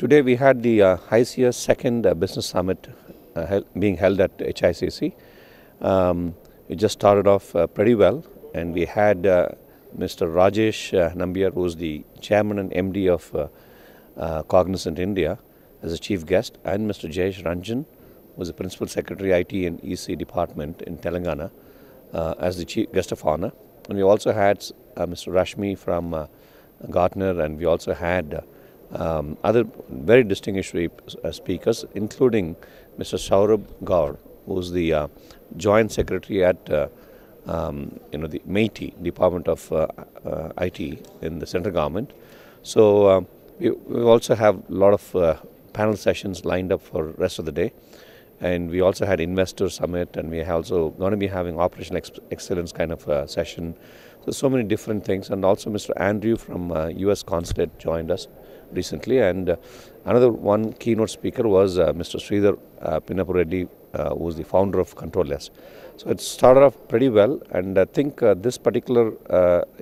Today we had the uh, ICS second uh, business summit uh, hel being held at HICC. Um, it just started off uh, pretty well and we had uh, Mr. Rajesh uh, Nambiar who is the chairman and MD of uh, Cognizant India as a chief guest and Mr. Jayesh Ranjan who is the principal secretary IT and EC department in Telangana as the chief guest of honor. And we also had Mr. Rashmi from Gartner and we also had um, other very distinguished uh, speakers, including Mr. Saurabh Gaur, who's the uh, Joint Secretary at uh, um, you know the MEITI Department of uh, uh IT in the central government. So um, we, we, also have a lot of uh, panel sessions lined up for rest of the day. And we also had investor summit, and we are also going to be having operational ex excellence kind of uh, session. So so many different things, and also Mr. Andrew from uh, U.S. Consulate joined us recently, and uh, another one keynote speaker was uh, Mr. Sridhar uh, Pinnapureddy, uh, who is the founder of Controllers. So it started off pretty well, and I think uh, this particular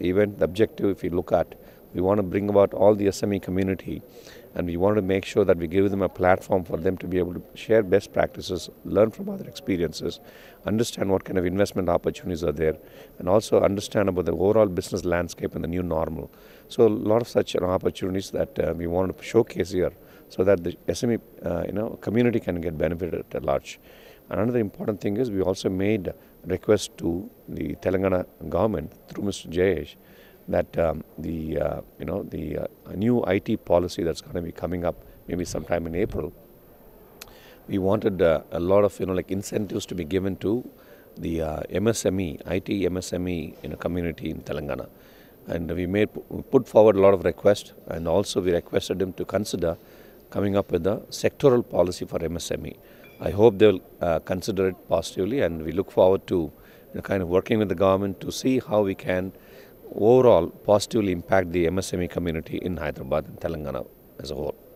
event, the objective, if you look at, we want to bring about all the SME community and we want to make sure that we give them a platform for them to be able to share best practices, learn from other experiences, understand what kind of investment opportunities are there, and also understand about the overall business landscape and the new normal. So a lot of such opportunities that uh, we want to showcase here so that the SME uh, you know, community can get benefited at large. Another important thing is we also made request to the Telangana government through Mr. Jayesh that um, the uh, you know the uh, new IT policy that's going to be coming up maybe sometime in April. We wanted uh, a lot of you know like incentives to be given to the uh, MSME IT MSME in a community in Telangana, and we made put forward a lot of requests, and also we requested them to consider coming up with a sectoral policy for MSME. I hope they'll uh, consider it positively, and we look forward to you know, kind of working with the government to see how we can overall positively impact the MSME community in Hyderabad and Telangana as a whole.